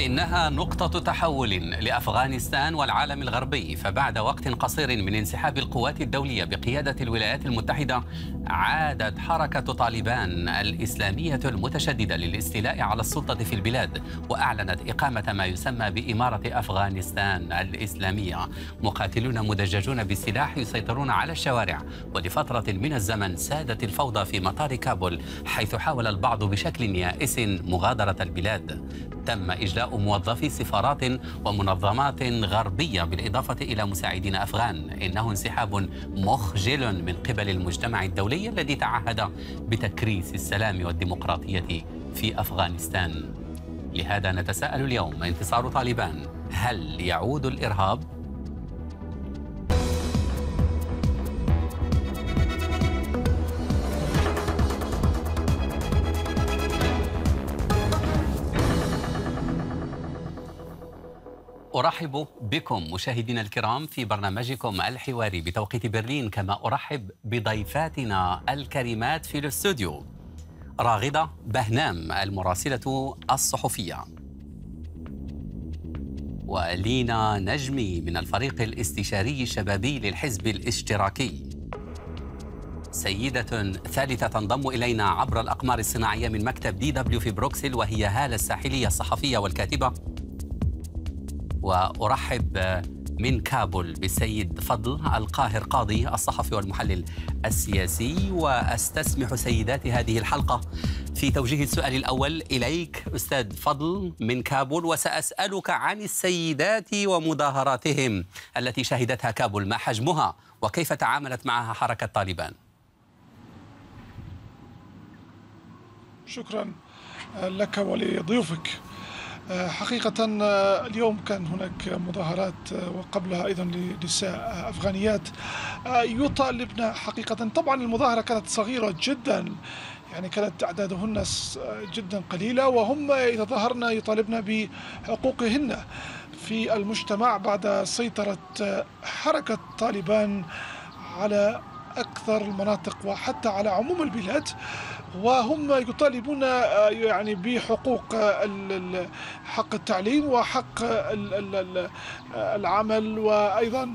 إنها نقطة تحول لأفغانستان والعالم الغربي فبعد وقت قصير من انسحاب القوات الدولية بقيادة الولايات المتحدة عادت حركة طالبان الإسلامية المتشددة للاستيلاء على السلطة في البلاد وأعلنت إقامة ما يسمى بإمارة أفغانستان الإسلامية مقاتلون مدججون بالسلاح يسيطرون على الشوارع ولفترة من الزمن سادت الفوضى في مطار كابول حيث حاول البعض بشكل يائس مغادرة البلاد تم إجلاء موظفي سفارات ومنظمات غربية بالإضافة إلى مساعدين أفغان إنه انسحاب مخجل من قبل المجتمع الدولي الذي تعهد بتكريس السلام والديمقراطية في أفغانستان لهذا نتساءل اليوم انتصار طالبان هل يعود الإرهاب أرحب بكم مشاهدينا الكرام في برنامجكم الحواري بتوقيت برلين كما أرحب بضيفاتنا الكريمات في الاستوديو راغدة بهنام المراسلة الصحفية ولينا نجمي من الفريق الاستشاري الشبابي للحزب الاشتراكي سيدة ثالثة تنضم إلينا عبر الأقمار الصناعية من مكتب دي دبليو في بروكسل وهي هالة الساحلية الصحفية والكاتبة وأرحب من كابول بالسيد فضل القاهر قاضي الصحفي والمحلل السياسي واستسمح سيدات هذه الحلقه في توجيه السؤال الاول اليك استاذ فضل من كابول وساسالك عن السيدات ومظاهراتهم التي شهدتها كابول ما حجمها وكيف تعاملت معها حركه طالبان شكرا لك ولضيوفك آه، حقيقة آه، اليوم كان هناك مظاهرات آه، وقبلها أيضا لنساء أفغانيات يطالبنا حقيقة طبعا المظاهرة كانت صغيرة جدا يعني كانت أعدادهن جدا قليلة وهم يتظاهرن يطالبن بحقوقهن في المجتمع بعد سيطرة حركة طالبان على أكثر المناطق وحتى على عموم البلاد وهم يطالبون آه، يعني بحقوق حق التعليم وحق آه، العمل وأيضا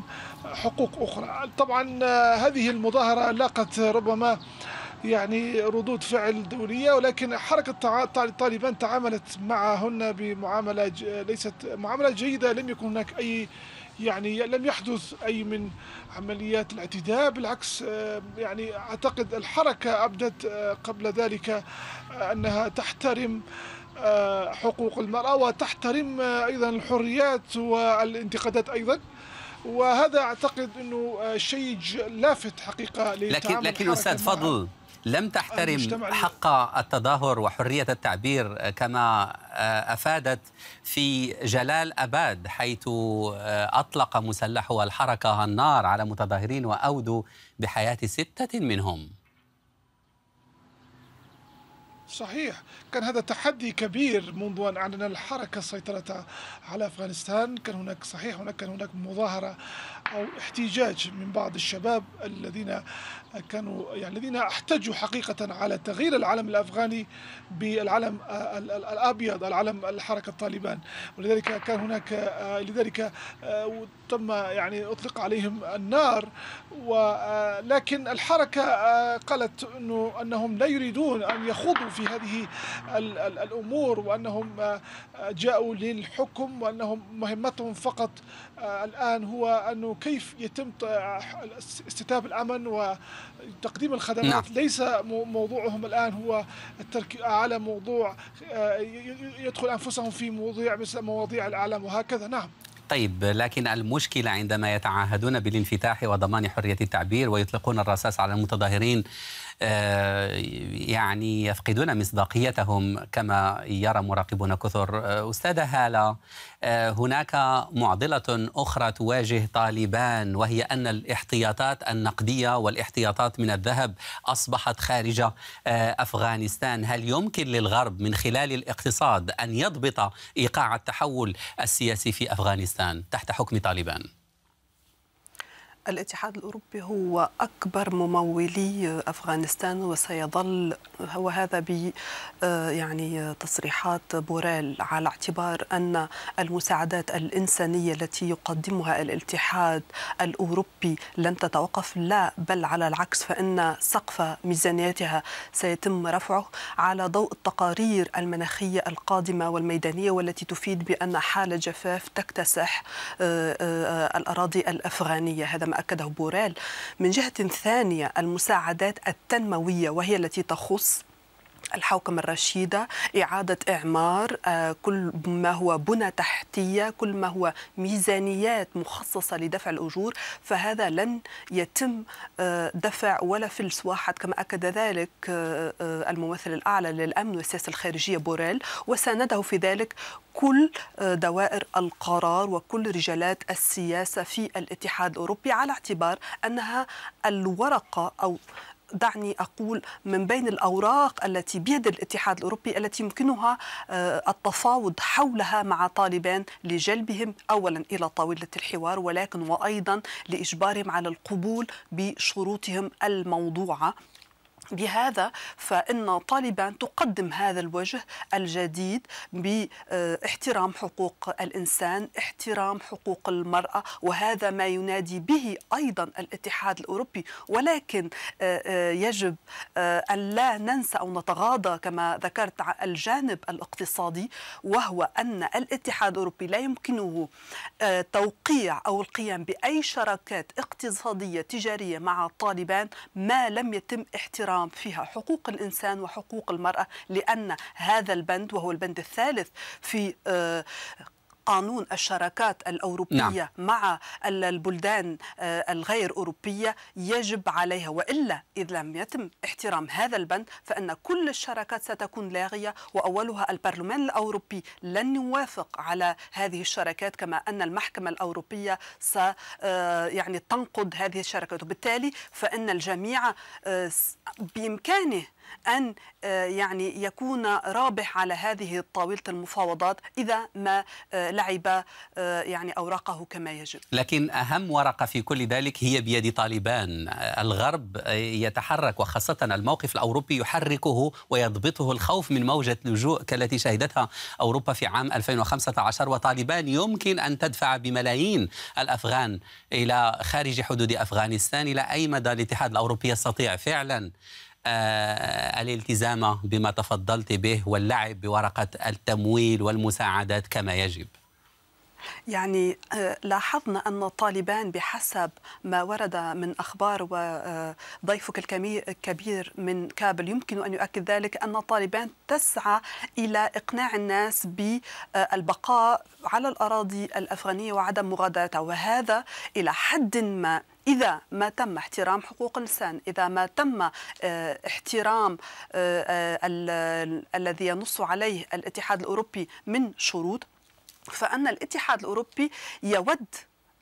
حقوق أخرى طبعا آه، هذه المظاهرة لاقت ربما يعني ردود فعل دولية ولكن حركة طالبان تعاملت معهن بمعاملة ليست معاملة جيدة لم يكن هناك أي يعني لم يحدث أي من عمليات الاعتداء بالعكس آه، يعني أعتقد الحركة أبدت آه، قبل ذلك آه، أنها تحترم حقوق المرأة وتحترم أيضا الحريات والانتقادات أيضا وهذا أعتقد أنه شيء لافت حقيقة لكن لكن أستاذ فضل لم تحترم حق التظاهر وحرية التعبير آه، كما آه، أفادت في جلال أباد حيث آه، أطلق مسلحو الحركة النار على متظاهرين وأودوا بحياة ستة منهم صحيح كان هذا تحدي كبير منذ أن أعلن الحركة السيطرة على أفغانستان كان هناك صحيح هناك كان هناك مظاهرة أو احتجاج من بعض الشباب الذين كانوا يعني الذين احتجوا حقيقة على تغيير العلم الأفغاني بالعلم الأبيض العلم الحركة الطالبان ولذلك كان هناك آه، لذلك آه، تم يعني أطلق عليهم النار ولكن آه، الحركة قالت أنه أنهم لا يريدون أن يخوضوا في هذه الأمور وأنهم جاءوا للحكم وأنهم مهمتهم فقط الآن هو أنه كيف يتم استتاب الأمن و تقديم الخدمات نعم. ليس موضوعهم الآن هو الترك على موضوع آه، يدخل أنفسهم في مواضيع مثل مواضيع الأعلام وهكذا نعم طيب لكن المشكلة عندما يتعاهدون بالانفتاح وضمان حرية التعبير ويطلقون الرصاص على المتظاهرين آه، يعني يفقدون مصداقيتهم كما يرى مراقبون كثر آه، أستاذة هالة آه، هناك معضلة أخرى تواجه طالبان وهي أن الاحتياطات النقدية والاحتياطات من الذهب أصبحت خارجة أفغانستان هل يمكن للغرب من خلال الاقتصاد أن يضبط إيقاع التحول السياسي في أفغانستان تحت حكم طالبان؟ الاتحاد الأوروبي هو أكبر ممولي أفغانستان وسيظل وهذا ب آه، يعني تصريحات بوريل على اعتبار أن المساعدات الإنسانية التي يقدمها الاتحاد الأوروبي لن تتوقف لا بل على العكس فإن سقف ميزانيتها سيتم رفعه على ضوء التقارير المناخية القادمة والميدانية والتي تفيد بأن حالة جفاف تكتسح آه، آه، الأراضي الأفغانية هذا كما أكده بوريل من جهة ثانية المساعدات التنموية وهي التي تخص الحوكمة الرشيدة إعادة إعمار آه، كل ما هو بنى تحتية كل ما هو ميزانيات مخصصة لدفع الأجور فهذا لن يتم آه، دفع ولا فلس واحد كما أكد ذلك آه، الممثل الأعلى للأمن والسياسة الخارجية بوريل وسانده في ذلك كل دوائر القرار وكل رجالات السياسة في الاتحاد الأوروبي على اعتبار أنها الورقة أو دعني أقول من بين الأوراق التي بيد الاتحاد الأوروبي التي يمكنها آه، التفاوض حولها مع طالبان لجلبهم أولا إلى طاولة الحوار ولكن وأيضا لإجبارهم على القبول بشروطهم الموضوعة بهذا فإن طالبان تقدم هذا الوجه الجديد باحترام حقوق الإنسان احترام حقوق المرأة وهذا ما ينادي به أيضا الاتحاد الأوروبي ولكن آه، آه، يجب آه، أن لا ننسى أو نتغاضى كما ذكرت الجانب الاقتصادي وهو أن الاتحاد الأوروبي لا يمكنه توقيع أو القيام بأي شراكات اقتصادية تجارية مع طالبان ما لم يتم احترام ترامب فيها حقوق الإنسان وحقوق المرأة لأن هذا البند وهو البند الثالث في آه، قانون الشراكات الأوروبية نعم. مع البلدان آه، الغير أوروبية يجب عليها وإلا إذا لم يتم احترام هذا البند فإن كل الشراكات ستكون لاغية وأولها البرلمان الأوروبي لن يوافق على هذه الشراكات كما أن المحكمة الأوروبية س آه، يعني تنقض هذه الشراكات وبالتالي فإن الجميع آه، بإمكانه أن آه، يعني يكون رابح على هذه طاولة المفاوضات إذا ما آه، لعب آه، يعني أوراقه كما يجب لكن أهم ورقة في كل ذلك هي بيد طالبان الغرب يتحرك وخاصة الموقف الأوروبي يحركه ويضبطه الخوف من موجة لجوء كالتي شهدتها أوروبا في عام 2015 وطالبان يمكن أن تدفع بملايين الأفغان إلى خارج حدود أفغانستان إلى أي مدى الاتحاد الأوروبي يستطيع فعلا آه، الالتزام بما تفضلت به واللعب بورقة التمويل والمساعدات كما يجب يعني آه، لاحظنا أن طالبان بحسب ما ورد من أخبار وضيفك آه، الكبير من كابل يمكن أن يؤكد ذلك أن طالبان تسعى إلى إقناع الناس بالبقاء على الأراضي الأفغانية وعدم مغادرتها وهذا إلى حد ما إذا ما تم احترام حقوق الإنسان إذا ما تم آه، احترام الذي ينص عليه الاتحاد الأوروبي من شروط فأن الاتحاد الأوروبي يود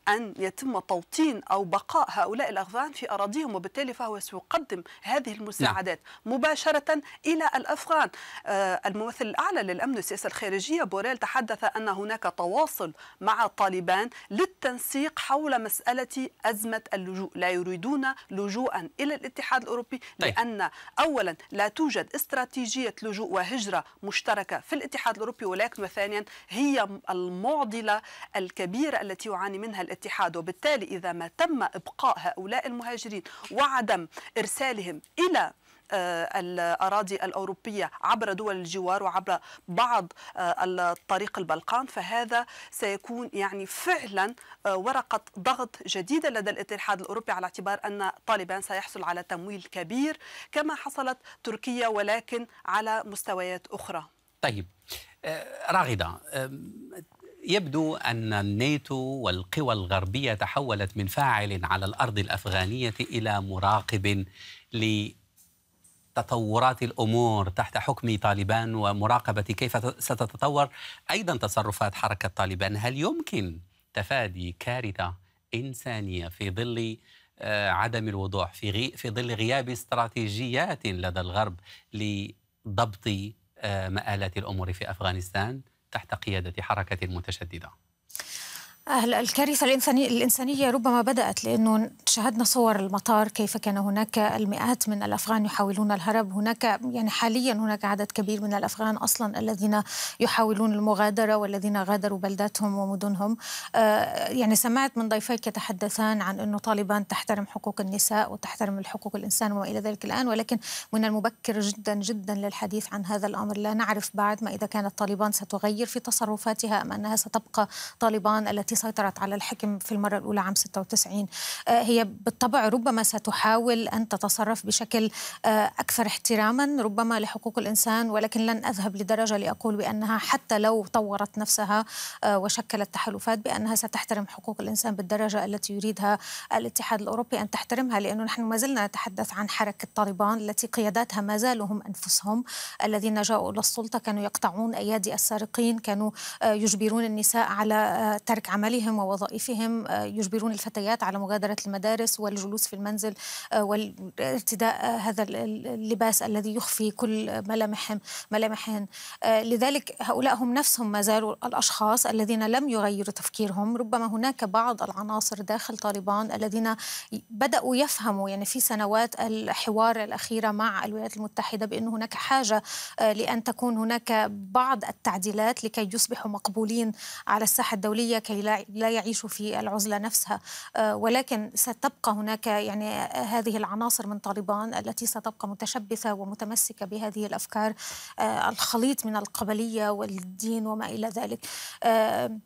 أن يتم توطين أو بقاء هؤلاء الأفغان في أراضيهم وبالتالي فهو سيقدم هذه المساعدات نعم. مباشرة إلى الأفغان آه، الممثل الأعلى للأمن والسياسة الخارجية بوريل تحدث أن هناك تواصل مع طالبان للتنسيق حول مسألة أزمة اللجوء لا يريدون لجوءا إلى الاتحاد الأوروبي طيب. لأن أولا لا توجد استراتيجية لجوء وهجرة مشتركة في الاتحاد الأوروبي ولكن وثانيا هي المعضلة الكبيرة التي يعاني منها الاتحاد الاتحاد وبالتالي إذا ما تم إبقاء هؤلاء المهاجرين وعدم إرسالهم إلى آه، الأراضي الأوروبية عبر دول الجوار وعبر بعض آه، الطريق البلقان فهذا سيكون يعني فعلا آه، ورقة ضغط جديدة لدى الاتحاد الأوروبي على اعتبار أن طالبان سيحصل على تمويل كبير كما حصلت تركيا ولكن على مستويات أخرى طيب راغدة يبدو أن الناتو والقوى الغربية تحولت من فاعل على الأرض الأفغانية إلى مراقب لتطورات الأمور تحت حكم طالبان ومراقبة كيف ستتطور أيضا تصرفات حركة طالبان هل يمكن تفادي كارثة إنسانية في ظل آه، عدم الوضوح في غي في ظل غياب استراتيجيات لدى الغرب لضبط آه، مآلات الأمور في أفغانستان تحت قيادة حركة متشددة الكارثة الإنسانية, الإنسانية ربما بدأت لأنه شاهدنا صور المطار كيف كان هناك المئات من الأفغان يحاولون الهرب هناك يعني حاليا هناك عدد كبير من الأفغان أصلا الذين يحاولون المغادرة والذين غادروا بلداتهم ومدنهم آه، يعني سمعت من ضيفيك يتحدثان عن أنه طالبان تحترم حقوق النساء وتحترم الحقوق الإنسان وما إلى ذلك الآن ولكن من المبكر جدا جدا للحديث عن هذا الأمر لا نعرف بعد ما إذا كانت طالبان ستغير في تصرفاتها أم أنها ستبقى طالبان التي سيطرت على الحكم في المرة الأولى عام 96 آه، هي بالطبع ربما ستحاول أن تتصرف بشكل آه، أكثر احتراما ربما لحقوق الإنسان ولكن لن أذهب لدرجة لأقول بأنها حتى لو طورت نفسها آه، وشكلت تحالفات بأنها ستحترم حقوق الإنسان بالدرجة التي يريدها الاتحاد الأوروبي أن تحترمها لأنه نحن ما زلنا نتحدث عن حركة طالبان التي قياداتها ما زالوا هم أنفسهم الذين جاءوا إلى السلطة كانوا يقطعون أيادي السارقين كانوا يجبرون النساء على ترك عمل عملهم ووظائفهم آه، يجبرون الفتيات على مغادرة المدارس والجلوس في المنزل آه، وارتداء آه، هذا اللباس الذي يخفي كل ملامحهم ملامحهن لذلك هؤلاء هم نفسهم ما زالوا الأشخاص الذين لم يغيروا تفكيرهم ربما هناك بعض العناصر داخل طالبان الذين بدأوا يفهموا يعني في سنوات الحوار الأخيرة مع الولايات المتحدة بأن هناك حاجة لأن تكون هناك بعض التعديلات لكي يصبحوا مقبولين على الساحة الدولية كي لا لا يعيش في العزلة نفسها آه، ولكن ستبقى هناك يعني هذه العناصر من طالبان التي ستبقى متشبثة ومتمسكة بهذه الأفكار آه، الخليط من القبلية والدين وما إلى ذلك آه،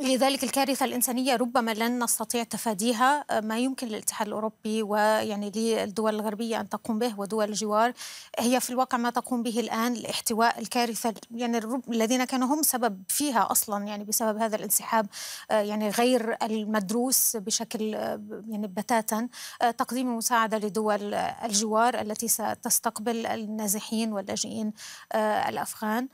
لذلك الكارثة الإنسانية ربما لن نستطيع تفاديها آه، ما يمكن للاتحاد الأوروبي ويعني للدول الغربية أن تقوم به ودول الجوار هي في الواقع ما تقوم به الآن لاحتواء الكارثة يعني الذين كانوا هم سبب فيها أصلا يعني بسبب هذا الانسحاب آه، يعني غير المدروس بشكل آه، يعني بتاتا تقديم المساعدة لدول الجوار التي ستستقبل النازحين واللاجئين الأفغان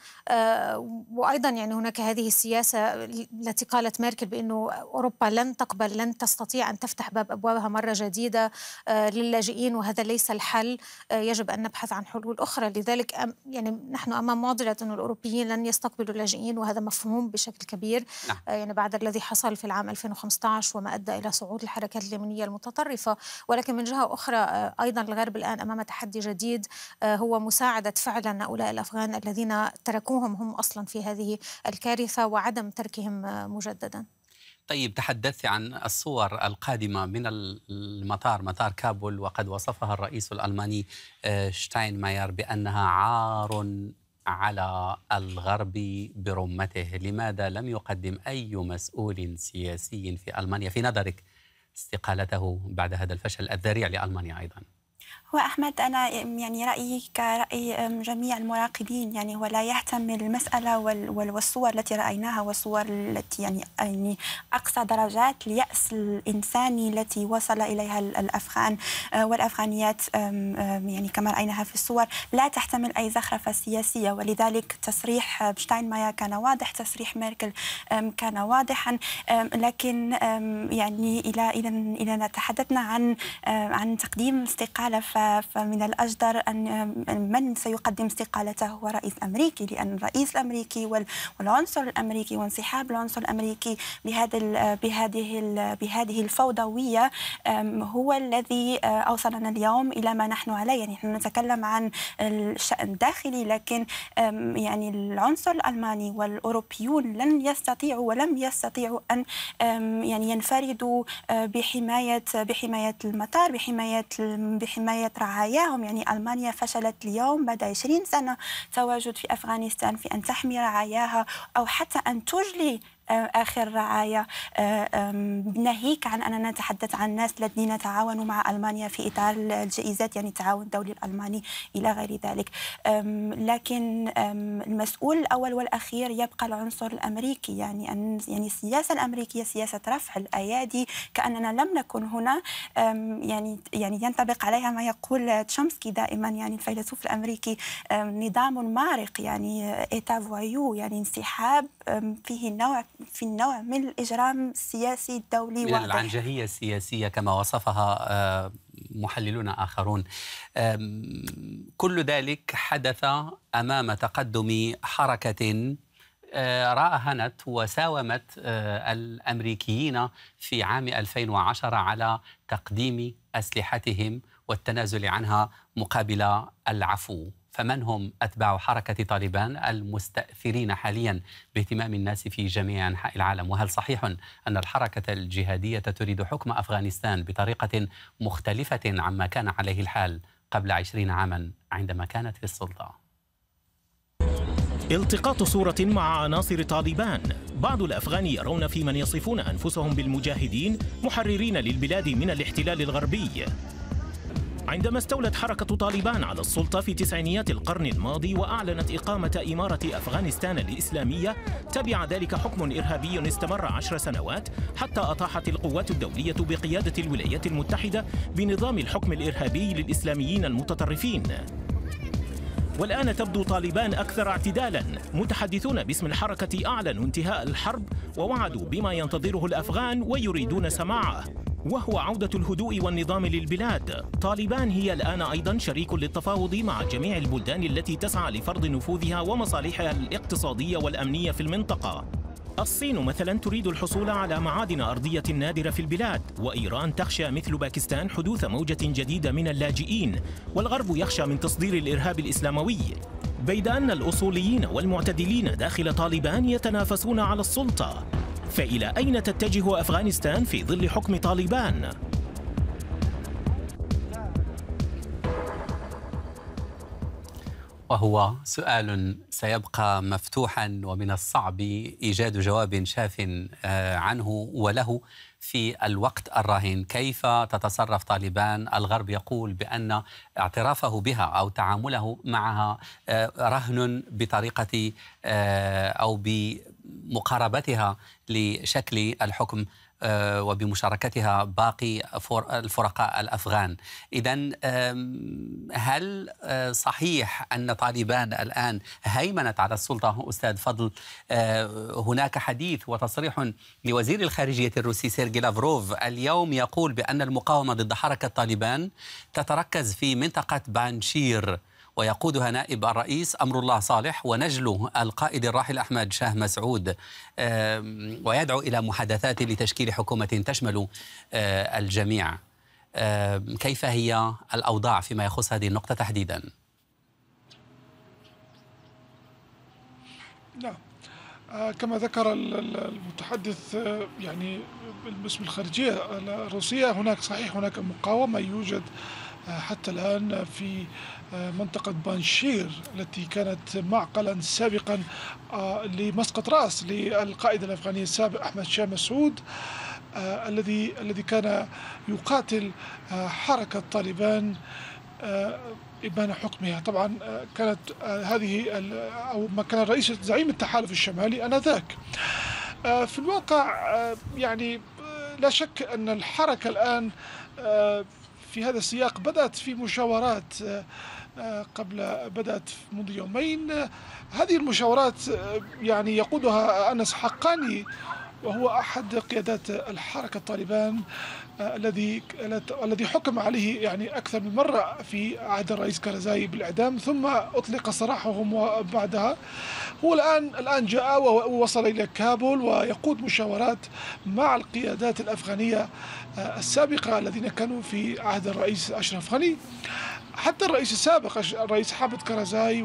وأيضا يعني هناك هذه السياسة التي قالت ميركل بأنه أوروبا لن تقبل لن تستطيع أن تفتح باب أبوابها مرة جديدة آه، للاجئين وهذا ليس الحل آه، يجب أن نبحث عن حلول أخرى لذلك يعني نحن أمام معضلة أن الأوروبيين لن يستقبلوا اللاجئين وهذا مفهوم بشكل كبير نعم. آه، يعني بعد الذي حصل في العام 2015 وما أدى إلى صعود الحركات اليمنية المتطرفة ولكن من جهة أخرى أيضا الغرب الآن أمام تحدي جديد هو مساعدة فعلا هؤلاء الأفغان الذين تركوهم هم أصلا في هذه الكارثة وعدم تركهم مجددا طيب تحدثت عن الصور القادمة من المطار مطار كابول وقد وصفها الرئيس الألماني آه، شتاينماير بأنها عار على الغرب برمته لماذا لم يقدم أي مسؤول سياسي في ألمانيا في نظرك استقالته بعد هذا الفشل الذريع لألمانيا أيضاً هو أحمد أنا يعني رأيي كرأي جميع المراقبين يعني هو لا يهتم المسألة والصور التي رأيناها والصور التي يعني يعني أقصى درجات اليأس الإنساني التي وصل إليها الأفغان آه، والأفغانيات يعني كما رأيناها في الصور لا تحتمل أي زخرفة سياسية ولذلك تصريح مايا كان واضح تصريح ميركل كان واضحا لكن يعني إلى اذا اذا تحدثنا عن عن تقديم استقالة فمن الأجدر أن من سيقدم استقالته هو رئيس أمريكي لأن الرئيس الأمريكي والعنصر الأمريكي وانسحاب العنصر الأمريكي بهذا بهذه بهذه الفوضوية هو الذي آه، أوصلنا اليوم إلى ما نحن عليه يعني نحن نتكلم عن الشأن الداخلي لكن يعني العنصر الألماني والأوروبيون لن يستطيعوا ولم يستطيعوا أن يعني ينفردوا آه، بحماية بحماية المطار بحماية بحماية ولايات رعاياهم يعني ألمانيا فشلت اليوم بعد 20 سنة تواجد في أفغانستان في أن تحمي رعاياها أو حتى أن تجلي آخر رعاية ناهيك عن أننا نتحدث عن ناس الذين تعاونوا مع ألمانيا في إطار الجائزات يعني التعاون الدولي الألماني إلى غير ذلك لكن المسؤول الأول والأخير يبقى العنصر الأمريكي يعني أن يعني السياسة الأمريكية سياسة رفع الأيادي كأننا لم نكن هنا يعني يعني ينطبق عليها ما يقول تشومسكي دائما يعني الفيلسوف الأمريكي نظام مارق يعني آه، إيتا فوايو يعني انسحاب فيه نوع في النوع من الإجرام السياسي الدولي من العنجهية السياسية كما وصفها آه، محللون آخرون كل ذلك حدث أمام تقدم حركة آه، راهنت وساومت آه، الامريكيين في عام 2010 على تقديم اسلحتهم والتنازل عنها مقابل العفو فمن هم أتباع حركة طالبان المستأثرين حاليا باهتمام الناس في جميع أنحاء العالم وهل صحيح أن الحركة الجهادية تريد حكم أفغانستان بطريقة مختلفة عما كان عليه الحال قبل عشرين عاما عندما كانت في السلطة التقاط صورة مع عناصر طالبان بعض الأفغان يرون في من يصفون أنفسهم بالمجاهدين محررين للبلاد من الاحتلال الغربي عندما استولت حركة طالبان على السلطة في تسعينيات القرن الماضي وأعلنت إقامة إمارة أفغانستان الإسلامية تبع ذلك حكم إرهابي استمر عشر سنوات حتى أطاحت القوات الدولية بقيادة الولايات المتحدة بنظام الحكم الإرهابي للإسلاميين المتطرفين والآن تبدو طالبان أكثر اعتدالا متحدثون باسم الحركة أعلنوا انتهاء الحرب ووعدوا بما ينتظره الأفغان ويريدون سماعه وهو عودة الهدوء والنظام للبلاد طالبان هي الآن أيضا شريك للتفاوض مع جميع البلدان التي تسعى لفرض نفوذها ومصالحها الاقتصادية والأمنية في المنطقة الصين مثلا تريد الحصول على معادن أرضية نادرة في البلاد وإيران تخشى مثل باكستان حدوث موجة جديدة من اللاجئين والغرب يخشى من تصدير الإرهاب الإسلاموي بيد أن الأصوليين والمعتدلين داخل طالبان يتنافسون على السلطة فإلى أين تتجه أفغانستان في ظل حكم طالبان؟ وهو سؤال سيبقى مفتوحا ومن الصعب ايجاد جواب شاف آه، عنه وله في الوقت الراهن كيف تتصرف طالبان الغرب يقول بأن اعترافه بها أو تعامله معها آه، رهن بطريقة آه، أو بمقاربتها لشكل الحكم آه، وبمشاركتها باقي الفرقاء الافغان. اذا هل آه، صحيح ان طالبان الان هيمنت على السلطه استاذ فضل آه، هناك حديث وتصريح لوزير الخارجيه الروسي سيرجي لافروف اليوم يقول بان المقاومه ضد حركه طالبان تتركز في منطقه بانشير ويقودها نائب الرئيس أمر الله صالح ونجله القائد الراحل أحمد شاه مسعود ويدعو إلى محادثات لتشكيل حكومة تشمل آه، الجميع كيف هي الأوضاع فيما يخص هذه النقطة تحديدا؟ نعم آه، كما ذكر المتحدث آه، يعني باسم الخارجية الروسية هناك صحيح هناك مقاومة يوجد حتى الآن في آه، منطقة بانشير التي كانت معقلا سابقا آه، لمسقط رأس للقائد الأفغاني السابق أحمد شاه مسعود آه، الذي الذي كان يقاتل حركة طالبان إبان حكمها طبعا كانت هذه أو ما كان رئيس زعيم التحالف الشمالي آنذاك في الواقع يعني لا شك أن الحركة الآن في هذا السياق بدأت في مشاورات آه، آه، قبل بدأت منذ يومين هذه المشاورات آه، يعني يقودها أنس حقاني وهو أحد قيادات الحركة طالبان الذي الذي حكم عليه يعني أكثر من مرة في عهد الرئيس كرزاي بالإعدام ثم أطلق سراحهم وبعدها هو الآن الآن جاء ووصل إلى كابول ويقود مشاورات مع القيادات الأفغانية السابقة الذين كانوا في عهد الرئيس أشرف غني حتى الرئيس السابق الرئيس حامد كرزاي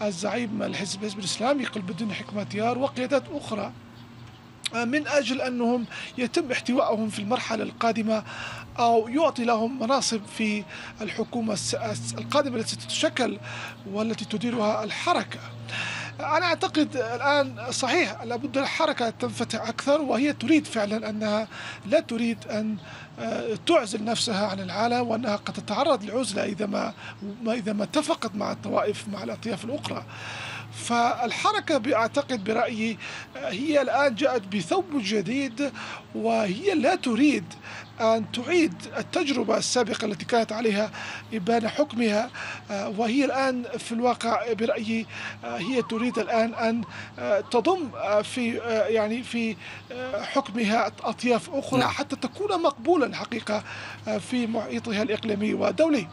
والزعيم الحزب الحزب الإسلامي قلب الدين حكمة ديار وقيادات أخرى من أجل أنهم يتم احتوائهم في المرحلة القادمة أو يعطي لهم مناصب في الحكومة القادمة التي ستتشكل والتي تديرها الحركة أنا أعتقد الآن صحيح لابد الحركة تنفتح أكثر وهي تريد فعلا أنها لا تريد أن آه، تعزل نفسها عن العالم وأنها قد تتعرض لعزلة إذا ما إذا ما اتفقت مع الطوائف مع الأطياف الأخرى فالحركة أعتقد برأيي آه، هي الآن جاءت بثوب جديد وهي لا تريد أن تعيد التجربة السابقة التي كانت عليها إبان حكمها آه، وهي الآن في الواقع برأيي آه، هي تريد الآن أن آه، تضم في يعني في حكمها أطياف أخرى نعم. حتى تكون مقبولة الحقيقة في محيطها الإقليمي والدولي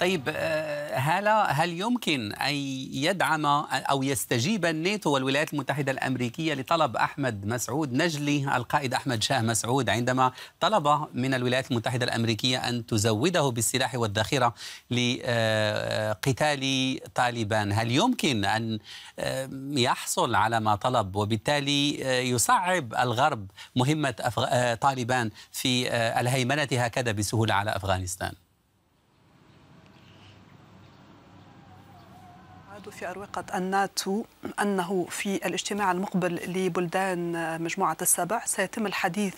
طيب آه، هلا هل يمكن ان يدعم او يستجيب الناتو والولايات المتحده الامريكيه لطلب احمد مسعود نجلي القائد احمد شاه مسعود عندما طلب من الولايات المتحده الامريكيه ان تزوده بالسلاح والذخيره لقتال آه، طالبان، هل يمكن ان آه، يحصل على ما طلب وبالتالي يصعب الغرب مهمه طالبان في الهيمنه هكذا بسهوله على افغانستان؟ يبدو في أروقة الناتو أنه في الاجتماع المقبل لبلدان مجموعة السبع سيتم الحديث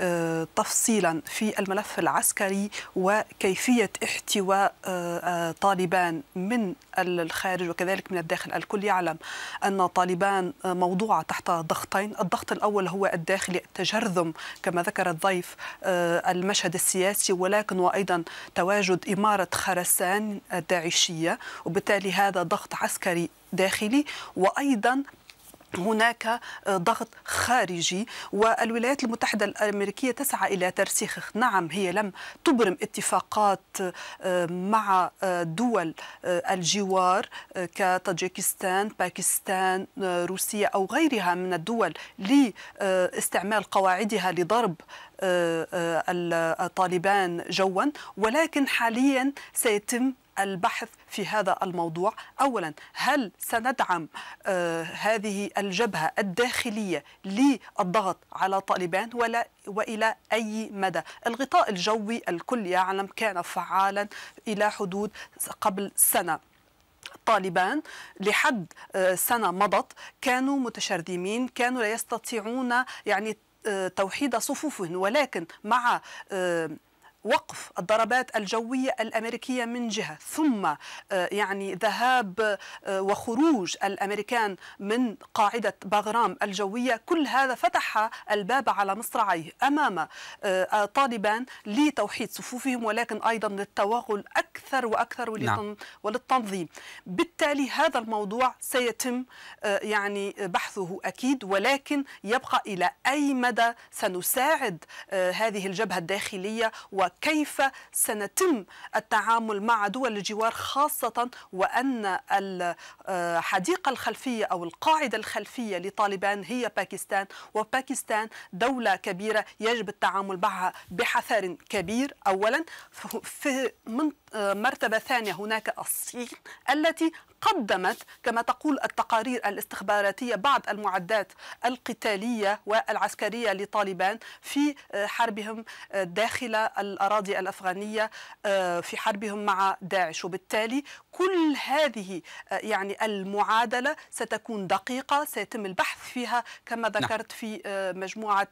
آه، تفصيلا في الملف العسكري وكيفية احتواء آه، طالبان من الخارج وكذلك من الداخل الكل يعلم أن طالبان آه، موضوعة تحت ضغطين الضغط الأول هو الداخلي التجرذم كما ذكر الضيف المشهد السياسي ولكن وأيضا تواجد إمارة خرسان الداعشية وبالتالي هذا ضغط عسكري داخلي وايضا هناك آه، ضغط خارجي والولايات المتحدة الأمريكية تسعى إلى ترسيخ نعم هي لم تبرم اتفاقات آه، مع آه، دول الجوار كطاجيكستان باكستان روسيا أو غيرها من الدول لاستعمال قواعدها لضرب الطالبان جوا ولكن حاليا سيتم البحث في هذا الموضوع أولا هل سندعم آه، هذه الجبهة الداخلية للضغط على طالبان ولا وإلى أي مدى الغطاء الجوي الكل يعلم كان فعالا إلى حدود قبل سنة طالبان لحد آه، سنة مضت كانوا متشرذمين كانوا لا يستطيعون يعني آه، توحيد صفوفهم ولكن مع وقف الضربات الجوية الأمريكية من جهة ثم آه، يعني ذهاب آه، وخروج الأمريكان من قاعدة باغرام الجوية كل هذا فتح الباب على مصراعيه أمام آه، طالبان لتوحيد صفوفهم ولكن أيضا للتوغل أكثر وأكثر نعم. وللتنظيم بالتالي هذا الموضوع سيتم يعني بحثه أكيد ولكن يبقى إلى أي مدى سنساعد هذه الجبهة الداخلية و وكيف كيف سنتم التعامل مع دول الجوار خاصة وأن الحديقة آه، الخلفية أو القاعدة الخلفية لطالبان هي باكستان وباكستان دولة كبيرة يجب التعامل معها بحذر كبير أولا في من آه، مرتبة ثانية هناك الصين التي قدمت كما تقول التقارير الاستخباراتية بعض المعدات القتالية والعسكرية لطالبان في آه، حربهم داخل الأراضي الأفغانية آه، في حربهم مع داعش وبالتالي كل هذه آه، يعني المعادلة ستكون دقيقة سيتم البحث فيها كما نعم. ذكرت في آه، مجموعة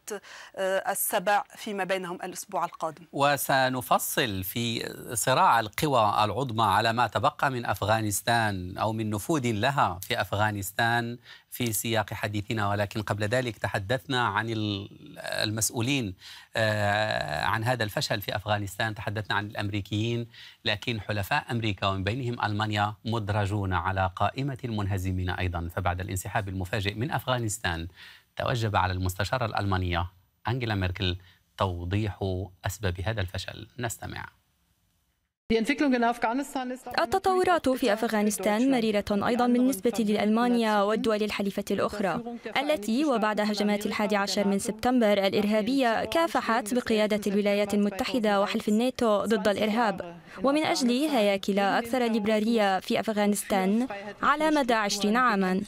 السبع فيما بينهم الأسبوع القادم وسنفصل في صراع القوى العظمى على ما تبقى من أفغانستان أو من نفوذ لها في أفغانستان في سياق حديثنا ولكن قبل ذلك تحدثنا عن المسؤولين آه، عن هذا الفشل في أفغانستان تحدثنا عن الأمريكيين لكن حلفاء أمريكا ومن بينهم ألمانيا مدرجون على قائمة المنهزمين أيضا فبعد الانسحاب المفاجئ من أفغانستان توجب على المستشارة الألمانية انجيلا ميركل توضيح أسباب هذا الفشل نستمع التطورات في أفغانستان مريرة أيضا بالنسبة لألمانيا والدول الحليفة الأخرى التي وبعد هجمات الحادي عشر من سبتمبر الإرهابية كافحت بقيادة الولايات المتحدة وحلف الناتو ضد الإرهاب ومن أجل هياكل أكثر ليبرالية في أفغانستان على مدى عشرين عاما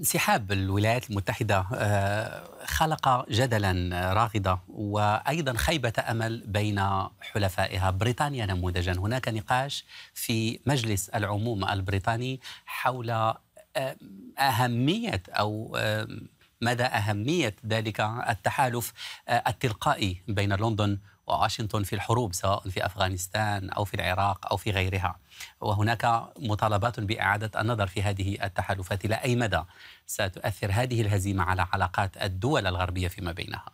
انسحاب الولايات المتحدة آه، خلق جدلا آه، راغدا وأيضا خيبة أمل بين حلفائها بريطانيا نموذجا هناك نقاش في مجلس العموم البريطاني حول آه، أهمية أو مدى أهمية ذلك التحالف التلقائي بين لندن وواشنطن في الحروب سواء في افغانستان او في العراق او في غيرها وهناك مطالبات باعاده النظر في هذه التحالفات الى اي مدى ستؤثر هذه الهزيمه على علاقات الدول الغربيه فيما بينها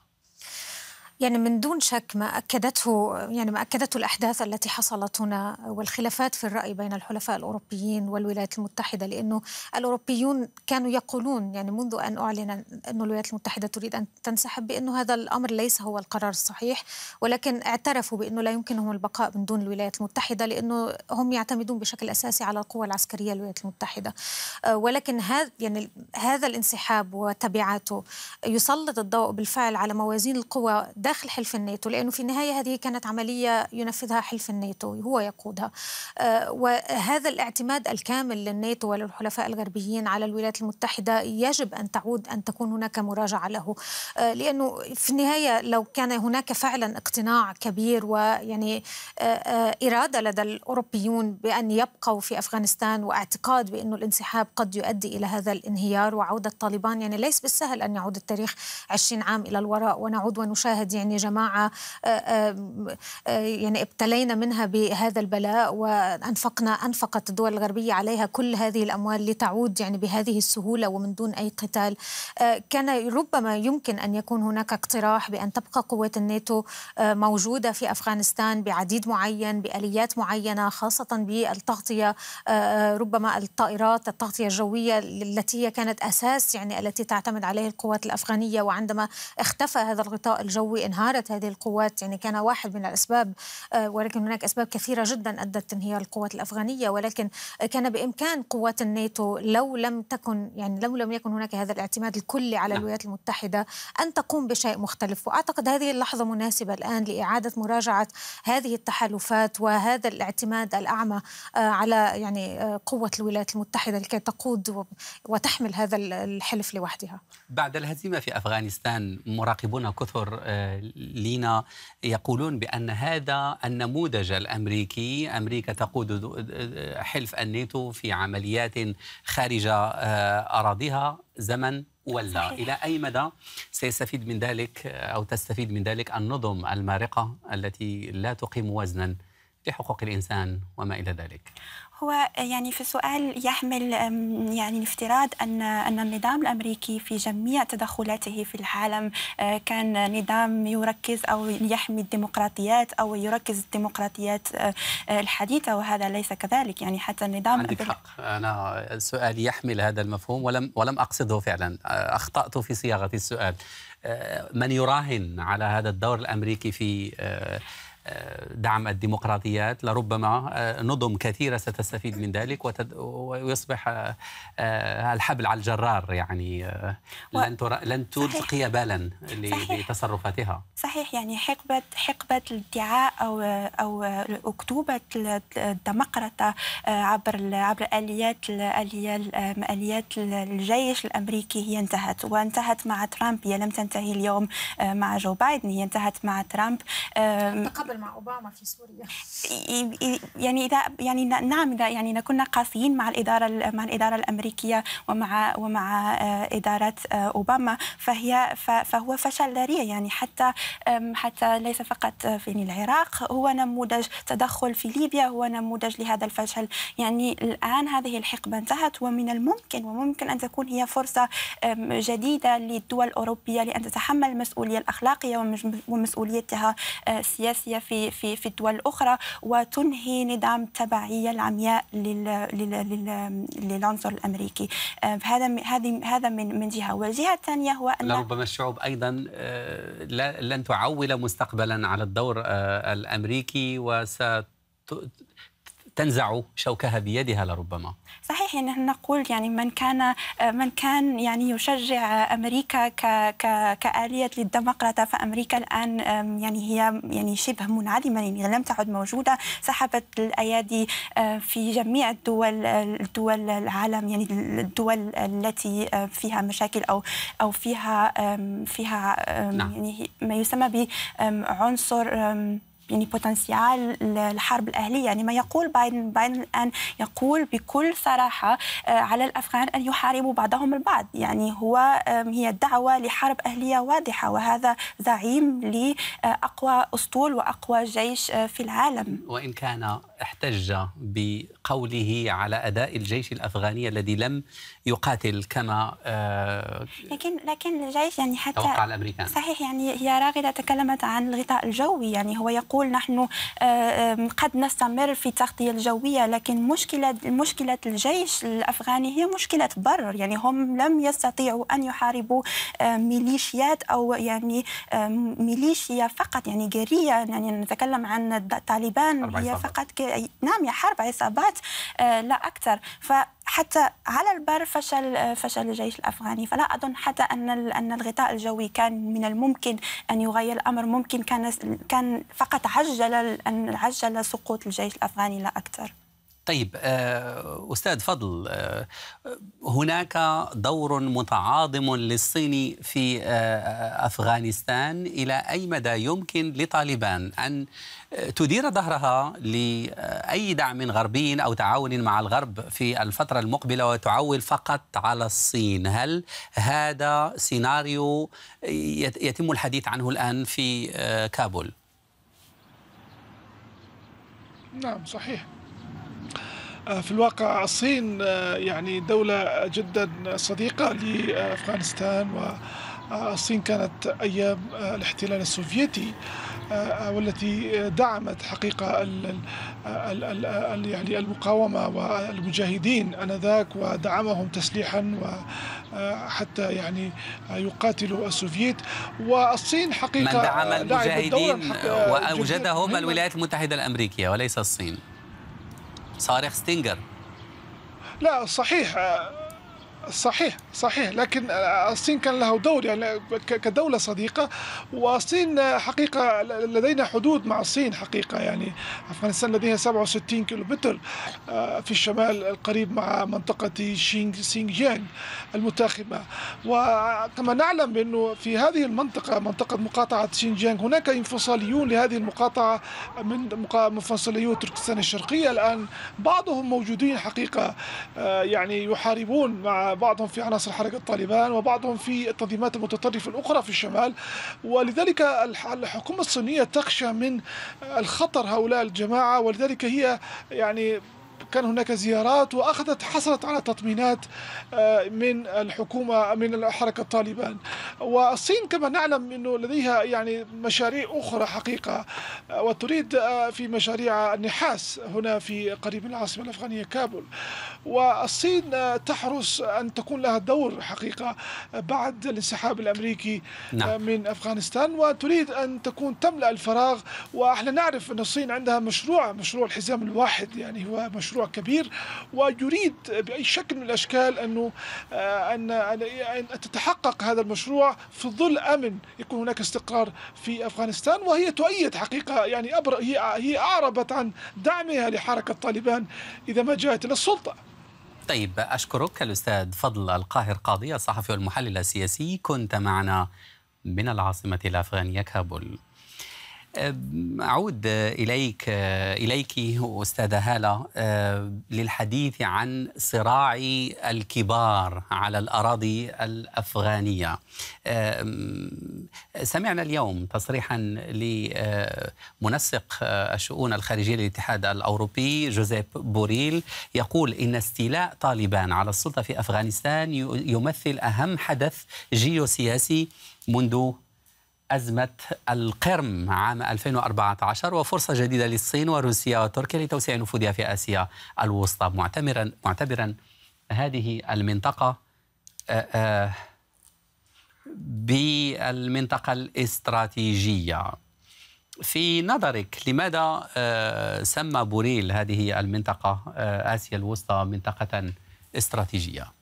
يعني من دون شك ما اكدته يعني ما اكدته الاحداث التي حصلت هنا والخلافات في الراي بين الحلفاء الاوروبيين والولايات المتحده لانه الاوروبيون كانوا يقولون يعني منذ ان اعلن أن الولايات المتحده تريد ان تنسحب بانه هذا الامر ليس هو القرار الصحيح ولكن اعترفوا بانه لا يمكنهم البقاء من دون الولايات المتحده لانه هم يعتمدون بشكل اساسي على القوى العسكريه الولايات المتحده آه، ولكن هذا يعني هذا الانسحاب وتبعاته يسلط الضوء بالفعل على موازين القوى داخل حلف الناتو لأنه في النهاية هذه كانت عملية ينفذها حلف الناتو هو يقودها آه، وهذا الاعتماد الكامل للناتو وللحلفاء الغربيين على الولايات المتحدة يجب أن تعود أن تكون هناك مراجعة له آه، لأنه في النهاية لو كان هناك فعلا اقتناع كبير ويعني آه، إرادة لدى الأوروبيون بأن يبقوا في أفغانستان واعتقاد بأن الانسحاب قد يؤدي إلى هذا الانهيار وعودة طالبان يعني ليس بالسهل أن يعود التاريخ 20 عام إلى الوراء ونعود ونشاهد يعني جماعه آه، آه، آه، يعني ابتلينا منها بهذا البلاء وانفقنا انفقت الدول الغربيه عليها كل هذه الاموال لتعود يعني بهذه السهوله ومن دون اي قتال كان ربما يمكن ان يكون هناك اقتراح بان تبقى قوات الناتو موجوده في افغانستان بعديد معين باليات معينه خاصه بالتغطيه ربما الطائرات التغطيه الجويه التي هي كانت اساس يعني التي تعتمد عليه القوات الافغانيه وعندما اختفى هذا الغطاء الجوي انهارت هذه القوات يعني كان واحد من الأسباب آه، ولكن هناك أسباب كثيرة جدا أدت انهيار القوات الأفغانية ولكن كان بإمكان قوات الناتو لو لم تكن يعني لو لم يكن هناك هذا الاعتماد الكلي على نعم. الولايات المتحدة أن تقوم بشيء مختلف وأعتقد هذه اللحظة مناسبة الآن لإعادة مراجعة هذه التحالفات وهذا الاعتماد الأعمى آه، على يعني آه، قوة الولايات المتحدة لكي تقود وتحمل هذا الحلف لوحدها بعد الهزيمة في أفغانستان مراقبون كثر لينا يقولون بأن هذا النموذج الأمريكي أمريكا تقود حلف الناتو في عمليات خارج آه، أراضيها زمن ولا صحيح. إلى أي مدى سيستفيد من ذلك أو تستفيد من ذلك النظم المارقة التي لا تقيم وزنا لحقوق الإنسان وما إلى ذلك هو يعني في سؤال يحمل يعني الافتراض ان ان النظام الامريكي في جميع تدخلاته في العالم آه، كان نظام يركز او يحمي الديمقراطيات او يركز الديمقراطيات آه، آه، الحديثه وهذا ليس كذلك يعني حتى النظام عندك حق انا سؤالي يحمل هذا المفهوم ولم ولم اقصده فعلا اخطات في صياغه السؤال من يراهن على هذا الدور الامريكي في دعم الديمقراطيات لربما آه، نظم كثيرة ستستفيد من ذلك ويصبح آه، الحبل على الجرار يعني آه، لن, لن تلقي بالا لتصرفاتها صحيح يعني حقبة حقبة الادعاء أو أو أكتوبة الدمقرطة عبر عبر آليات آليات الجيش الأمريكي هي انتهت وانتهت مع ترامب هي لم تنتهي اليوم مع جو بايدن هي انتهت مع ترامب مع اوباما في سوريا يعني اذا يعني نعم إذا يعني نكون قاسيين مع الاداره مع الاداره الامريكيه ومع ومع آه، اداره آه، اوباما فهي فهو فشل ذريع يعني حتى حتى ليس فقط في العراق هو نموذج تدخل في ليبيا هو نموذج لهذا الفشل يعني الان هذه الحقبه انتهت ومن الممكن وممكن ان تكون هي فرصه جديده للدول الاوروبيه لان تتحمل المسؤوليه الاخلاقيه ومسؤوليتها آه، السياسيه في في في الدول الاخرى وتنهي نظام التبعيه العمياء للعنصر الامريكي آه، هذا هذه هذا من من جهه والجهه الثانيه هو ان ربما الشعوب ايضا آه، لن تعول مستقبلا على الدور آه، الامريكي وست تنزع شوكها بيدها لربما صحيح يعني نقول يعني من كان من كان يعني يشجع امريكا ك ك كاليه للديمقراطه فامريكا الان يعني هي يعني شبه منعدمه يعني لم تعد موجوده سحبت الايادي آه، في جميع الدول الدول العالم يعني الدول التي آه، فيها مشاكل او او فيها فيها نعم. يعني ما يسمى بعنصر يعني بوتنسيال الحرب الأهلية يعني ما يقول بايدن بايدن الآن يقول بكل صراحة آه، على الأفغان أن يحاربوا بعضهم البعض يعني هو هي دعوة لحرب أهلية واضحة وهذا زعيم لأقوى أسطول وأقوى جيش آه، في العالم وإن كان احتج بقوله على اداء الجيش الافغاني الذي لم يقاتل كما آه، لكن لكن الجيش يعني حتى توقع الامريكان صحيح يعني هي راغده تكلمت عن الغطاء الجوي يعني هو يقول نحن آه، قد نستمر في التغطيه الجويه لكن مشكله مشكله الجيش الافغاني هي مشكله بر يعني هم لم يستطيعوا ان يحاربوا آه، ميليشيات او يعني ميليشيا فقط يعني جيريه يعني نتكلم عن الطالبان هي فقط نعم يا حرب عصابات آه، لا اكثر ف حتى على البر فشل آه، فشل الجيش الافغاني فلا اظن حتى ان ان الغطاء الجوي كان من الممكن ان يغير الامر ممكن كان كان فقط عجل عجل سقوط الجيش الافغاني لا اكثر طيب آه، استاذ فضل آه، هناك دور متعاظم للصين في آه، افغانستان الى اي مدى يمكن لطالبان ان تدير ظهرها لاي دعم غربي او تعاون مع الغرب في الفتره المقبله وتعول فقط على الصين، هل هذا سيناريو يتم الحديث عنه الان في كابول؟ نعم صحيح في الواقع الصين آه، يعني دولة جدا صديقة لأفغانستان والصين كانت أيام آه، الاحتلال السوفيتي آه، والتي دعمت حقيقة يعني المقاومة والمجاهدين أنذاك ودعمهم تسليحا وحتى يعني يقاتلوا السوفيت والصين حقيقة من دعم المجاهدين وأوجدهم الولايات المتحدة الأمريكية وليس الصين صارخ ستينجر لا صحيح صحيح صحيح لكن الصين كان له دور يعني كدولة صديقة والصين حقيقة لدينا حدود مع الصين حقيقة يعني أفغانستان لديها 67 كيلومتر آه، في الشمال القريب مع منطقة شينغ المتاخمة وكما نعلم بأنه في هذه المنطقة منطقة مقاطعة شينجيانغ هناك انفصاليون لهذه المقاطعة من مفصليو تركستان الشرقية الآن بعضهم موجودين حقيقة آه، يعني يحاربون مع بعضهم في عناصر حركة طالبان وبعضهم في التنظيمات المتطرفة الأخرى في الشمال ولذلك الحكومة الصينية تخشى من الخطر هؤلاء الجماعة ولذلك هي يعني كان هناك زيارات واخذت حصلت على تطمينات آه، من الحكومه من حركه طالبان والصين كما نعلم انه لديها يعني مشاريع اخرى حقيقه آه، وتريد آه، في مشاريع النحاس هنا في قريب العاصمه الافغانيه كابول والصين تحرص ان تكون لها دور حقيقه بعد الانسحاب الامريكي نعم. من افغانستان وتريد ان تكون تملا الفراغ واحنا نعرف ان الصين عندها مشروع مشروع الحزام الواحد يعني هو مشروع مشروع كبير ويريد باي شكل من الاشكال انه آه، ان ان تتحقق هذا المشروع في ظل امن يكون هناك استقرار في افغانستان وهي تؤيد حقيقه يعني أبر هي هي اعربت عن دعمها لحركه طالبان اذا ما جاءت الى السلطه. طيب اشكرك الاستاذ فضل القاهر قاضي الصحفي والمحلل السياسي كنت معنا من العاصمه الافغانيه كابول. أعود إليك إليك أستاذة هالة للحديث عن صراع الكبار على الأراضي الأفغانية سمعنا اليوم تصريحا لمنسق أه، الشؤون الخارجية للاتحاد الأوروبي جوزيف بوريل يقول إن استيلاء طالبان على السلطة في أفغانستان يمثل أهم حدث جيوسياسي منذ أزمة القرم عام 2014 وفرصة جديدة للصين وروسيا وتركيا لتوسيع نفوذها في آسيا الوسطى معتبرا معتبرا هذه المنطقة آه، آه، بالمنطقة الاستراتيجية في نظرك لماذا آه، سمى بوريل هذه المنطقة آسيا الوسطى منطقة استراتيجية؟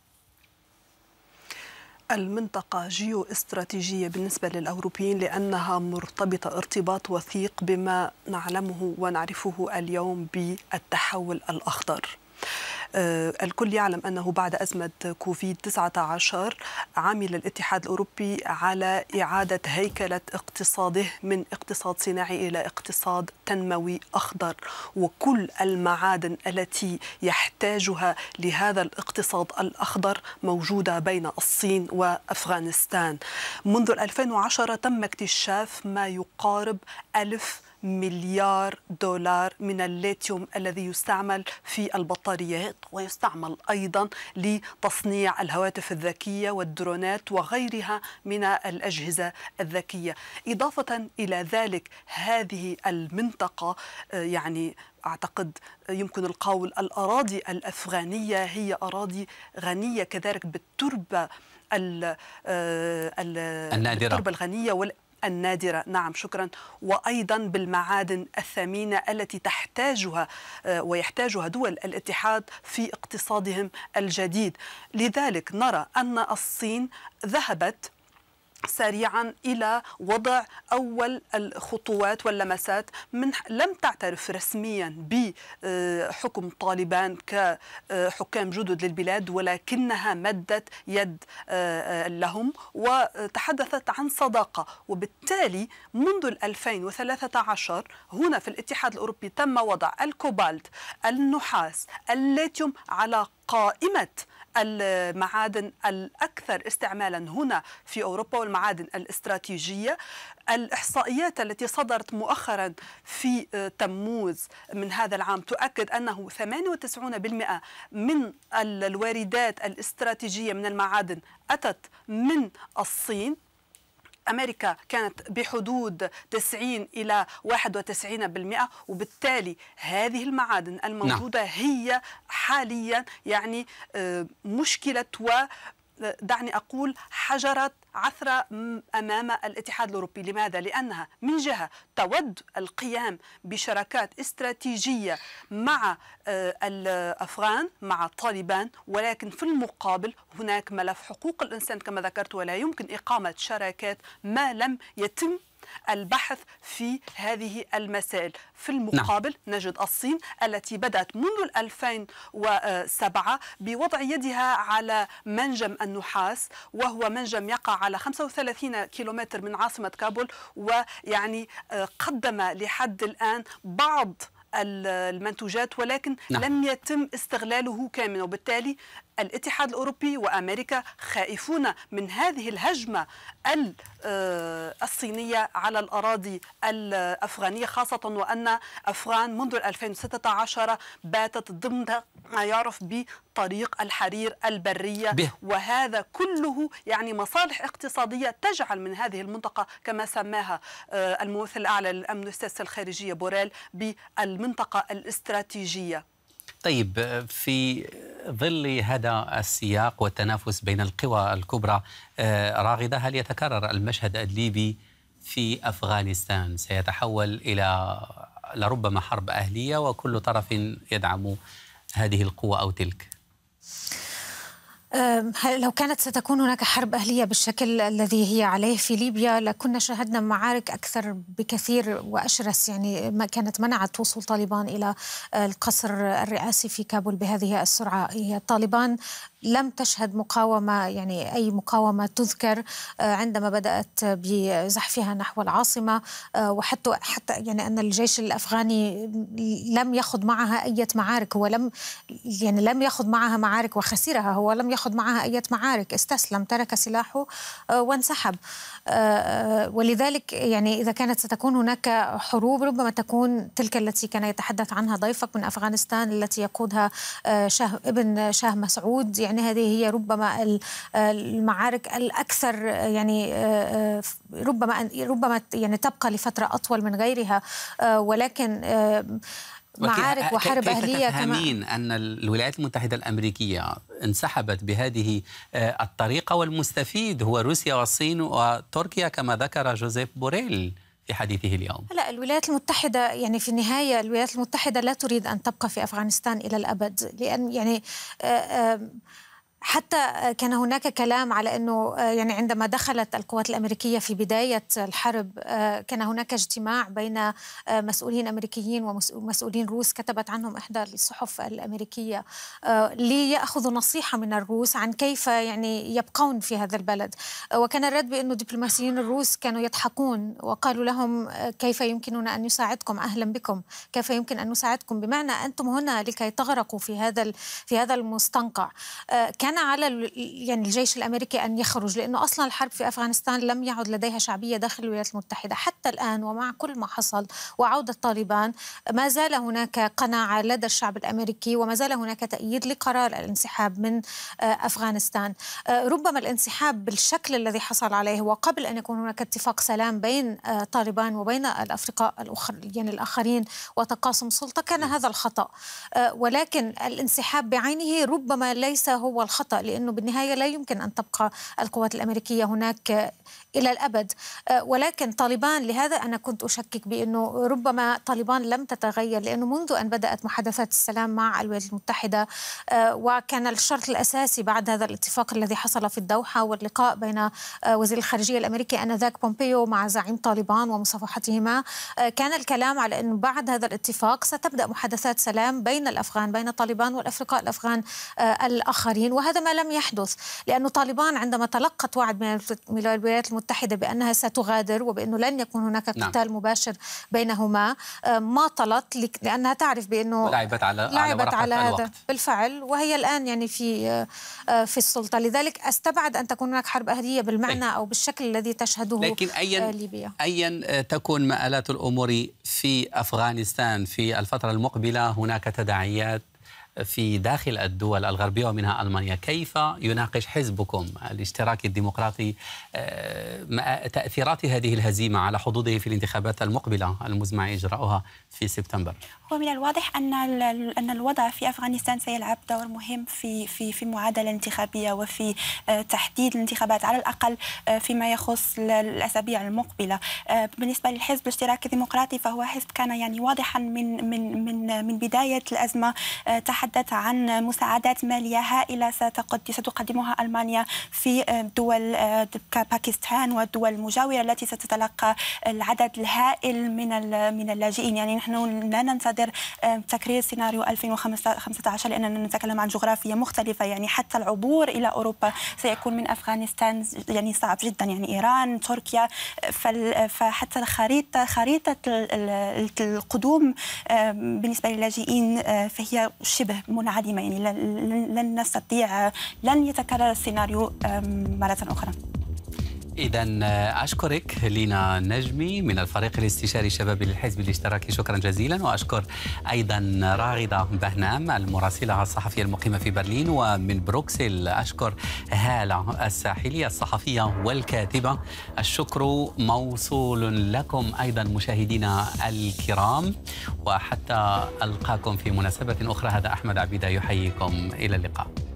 المنطقة جيو استراتيجية بالنسبة للأوروبيين لأنها مرتبطة ارتباط وثيق بما نعلمه ونعرفه اليوم بالتحول الأخضر آه، الكل يعلم أنه بعد أزمة كوفيد 19 عمل الاتحاد الأوروبي على إعادة هيكلة اقتصاده من اقتصاد صناعي إلى اقتصاد تنموي أخضر وكل المعادن التي يحتاجها لهذا الاقتصاد الأخضر موجودة بين الصين وأفغانستان منذ 2010 تم اكتشاف ما يقارب ألف مليار دولار من الليثيوم الذي يستعمل في البطاريات ويستعمل أيضا لتصنيع الهواتف الذكية والدرونات وغيرها من الأجهزة الذكية إضافة إلى ذلك هذه المنطقة آه، يعني أعتقد يمكن القول الأراضي الأفغانية هي أراضي غنية كذلك بالتربة آه، النادرة التربة الغنية النادرة نعم شكرا وأيضا بالمعادن الثمينة التي تحتاجها آه، ويحتاجها دول الاتحاد في اقتصادهم الجديد لذلك نرى أن الصين ذهبت سريعا الى وضع اول الخطوات واللمسات من لم تعترف رسميا بحكم آه، طالبان كحكام آه، جدد للبلاد ولكنها مدت يد آه، لهم وتحدثت عن صداقه وبالتالي منذ 2013 هنا في الاتحاد الاوروبي تم وضع الكوبالت النحاس الليثيوم على قائمه المعادن الأكثر استعمالا هنا في أوروبا والمعادن الاستراتيجية الإحصائيات التي صدرت مؤخرا في آه، تموز من هذا العام تؤكد أنه 98% من الواردات الاستراتيجية من المعادن أتت من الصين أمريكا كانت بحدود 90 إلى 91% وبالتالي هذه المعادن نعم. الموجودة نعم. هي حاليا يعني آه، مشكلة ودعني آه، أقول حجرت عثرة أمام الاتحاد الأوروبي لماذا؟ لأنها من جهة تود القيام بشراكات استراتيجية مع آه، الأفغان مع طالبان ولكن في المقابل هناك ملف حقوق الإنسان كما ذكرت ولا يمكن إقامة شراكات ما لم يتم البحث في هذه المسائل في نعم. المقابل نعم. نجد الصين التي بدأت منذ 2007 بوضع يدها على منجم النحاس وهو منجم يقع على 35 كيلومتر من عاصمة كابول ويعني آه، قدم لحد الآن بعض المنتوجات ولكن نعم. لم يتم استغلاله كاملا وبالتالي الاتحاد الأوروبي وأمريكا خائفون من هذه الهجمة آه، الصينية على الأراضي الأفغانية خاصة وأن أفغان منذ 2016 باتت ضمن ما يعرف بطريق الحرير البرية به. وهذا كله يعني مصالح اقتصادية تجعل من هذه المنطقة كما سماها آه، الممثل الأعلى للأمن والسياسة الخارجية بوريل بالمنطقة الاستراتيجية طيب في ظل هذا السياق والتنافس بين القوى الكبرى آه، راغده هل يتكرر المشهد الليبي في افغانستان سيتحول الى لربما حرب اهليه وكل طرف يدعم هذه القوه او تلك؟ لو كانت ستكون هناك حرب أهلية بالشكل الذي هي عليه في ليبيا لكنا شاهدنا معارك أكثر بكثير وأشرس يعني ما كانت منعت وصول طالبان إلى آه، القصر الرئاسي في كابول بهذه السرعة هي طالبان لم تشهد مقاومة يعني أي مقاومة تذكر آه، عندما بدأت بزحفها نحو العاصمة آه، وحتى حتى يعني أن الجيش الأفغاني لم يخض معها أي معارك هو لم يعني لم يخض معها معارك وخسرها هو لم يخض يأخذ معها أي معارك استسلم ترك سلاحه آه، وانسحب آه، آه، ولذلك يعني إذا كانت ستكون هناك حروب ربما تكون تلك التي كان يتحدث عنها ضيفك من أفغانستان التي يقودها شاه ابن شاه مسعود يعني هذه هي ربما المعارك الأكثر يعني ربما ربما يعني تبقى لفترة أطول من غيرها ولكن معارك وحرب أهلية تفهمين كمان. أن الولايات المتحدة الأمريكية انسحبت بهذه آه، الطريقة والمستفيد هو روسيا والصين وتركيا كما ذكر جوزيف بوريل في حديثه اليوم لا الولايات المتحدة يعني في النهاية الولايات المتحدة لا تريد أن تبقى في أفغانستان إلى الأبد لأن يعني آآ آه، آآ حتى كان هناك كلام على انه آه، يعني عندما دخلت القوات الامريكيه في بدايه الحرب آه، كان هناك اجتماع بين آه، مسؤولين امريكيين ومسؤولين روس كتبت عنهم احدى الصحف الامريكيه لياخذوا نصيحه من الروس عن كيف يعني يبقون في هذا البلد وكان الرد بانه دبلوماسيين الروس كانوا يضحكون وقالوا لهم كيف يمكننا ان نساعدكم اهلا بكم كيف يمكن ان نساعدكم بمعنى انتم هنا لكي تغرقوا في هذا في هذا المستنقع كان منع على يعني الجيش الأمريكي أن يخرج لأنه أصلا الحرب في أفغانستان لم يعد لديها شعبية داخل الولايات المتحدة حتى الآن ومع كل ما حصل وعودة طالبان ما زال هناك قناعة لدى الشعب الأمريكي وما زال هناك تأييد لقرار الانسحاب من آه، أفغانستان آه، ربما الانسحاب بالشكل الذي حصل عليه وقبل أن يكون هناك اتفاق سلام بين آه، طالبان وبين الأفرقاء الأخر يعني الآخرين وتقاسم سلطة كان نعم. هذا الخطأ ولكن الانسحاب بعينه ربما ليس هو الخطأ خطأ لأنه بالنهاية لا يمكن أن تبقى القوات الأمريكية هناك إلى الأبد أه، ولكن طالبان لهذا أنا كنت أشكك بأنه ربما طالبان لم تتغير لأنه منذ أن بدأت محادثات السلام مع الولايات المتحدة أه، وكان الشرط الأساسي بعد هذا الاتفاق الذي حصل في الدوحة واللقاء بين أه، وزير الخارجية الأمريكي أنذاك بومبيو مع زعيم طالبان ومصافحتهما كان الكلام على أنه بعد هذا الاتفاق ستبدأ محادثات سلام بين الأفغان بين طالبان والأفرقاء الأفغان الآخرين وهذا ما لم يحدث لانه طالبان عندما تلقت وعد من الولايات المتحدة المتحدة بأنها ستغادر وبأنه لن يكون هناك نعم. قتال نعم. مباشر بينهما آه، ما طلت لأنها تعرف بأنه لعبت على لعبت على, على هذا بالفعل وهي الآن يعني في آه، آه، في السلطة لذلك أستبعد أن تكون هناك حرب أهلية بالمعنى طيب. أو بالشكل الذي تشهده لكن أيا ليبيا أيا تكون مآلات الأمور في أفغانستان في الفترة المقبلة هناك تداعيات في داخل الدول الغربية ومنها ألمانيا كيف يناقش حزبكم الاشتراكي الديمقراطي آه، تأثيرات هذه الهزيمة على حظوظه في الانتخابات المقبلة المزمع إجراؤها في سبتمبر ومن الواضح ان ان الوضع في افغانستان سيلعب دور مهم في في في المعادله الانتخابيه وفي آه، تحديد الانتخابات على الاقل آه، فيما يخص الاسابيع المقبله آه، بالنسبه للحزب الاشتراكي الديمقراطي فهو حزب كان يعني واضحا من من من من بدايه الازمه تحدث عن مساعدات ماليه هائله ستقدمها المانيا في دول كباكستان والدول المجاوره التي ستتلقى العدد الهائل من من اللاجئين يعني نحن لا ننتظر مصادر تكرير سيناريو 2015 لاننا نتكلم عن جغرافيا مختلفه يعني حتى العبور الى اوروبا سيكون من افغانستان يعني صعب جدا يعني ايران تركيا فحتى الخريطه خريطه القدوم بالنسبه للاجئين فهي شبه منعدمه يعني لن نستطيع لن يتكرر السيناريو مره اخرى إذا آه، أشكرك لينا نجمي من الفريق الاستشاري الشبابي للحزب الاشتراكي شكرا جزيلا وأشكر أيضا راغدة بهنام المراسلة الصحفية المقيمة في برلين ومن بروكسل أشكر هالة الساحلية الصحفية والكاتبة الشكر موصول لكم أيضا مشاهدينا الكرام وحتى ألقاكم في مناسبة أخرى هذا أحمد عبيدة يحييكم إلى اللقاء